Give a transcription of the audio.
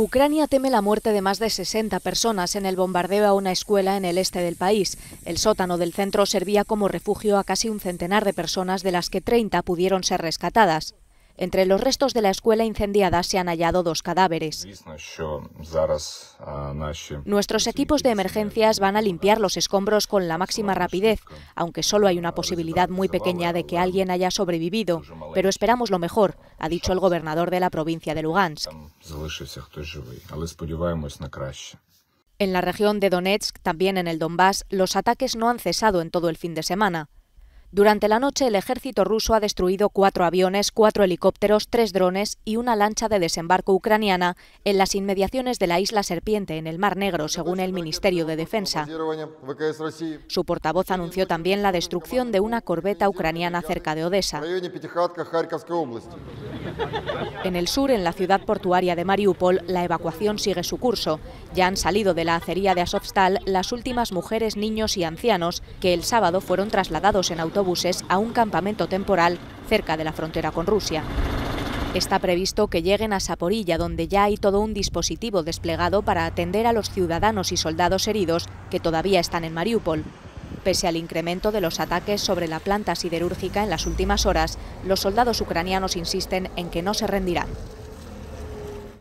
Ucrania teme la muerte de más de 60 personas en el bombardeo a una escuela en el este del país. El sótano del centro servía como refugio a casi un centenar de personas, de las que 30 pudieron ser rescatadas. Entre los restos de la escuela incendiada se han hallado dos cadáveres. Nuestros equipos de emergencias van a limpiar los escombros con la máxima rapidez, aunque solo hay una posibilidad muy pequeña de que alguien haya sobrevivido, pero esperamos lo mejor, ha dicho el gobernador de la provincia de Lugansk. En la región de Donetsk, también en el Donbass, los ataques no han cesado en todo el fin de semana. Durante la noche, el ejército ruso ha destruido cuatro aviones, cuatro helicópteros, tres drones y una lancha de desembarco ucraniana en las inmediaciones de la isla Serpiente, en el Mar Negro, según el Ministerio de Defensa. Su portavoz anunció también la destrucción de una corbeta ucraniana cerca de Odessa. En el sur, en la ciudad portuaria de Mariupol, la evacuación sigue su curso. Ya han salido de la acería de Azovstal las últimas mujeres, niños y ancianos que el sábado fueron trasladados en autobús autobuses a un campamento temporal cerca de la frontera con Rusia. Está previsto que lleguen a Saporilla, donde ya hay todo un dispositivo desplegado para atender a los ciudadanos y soldados heridos que todavía están en Mariupol. Pese al incremento de los ataques sobre la planta siderúrgica en las últimas horas, los soldados ucranianos insisten en que no se rendirán.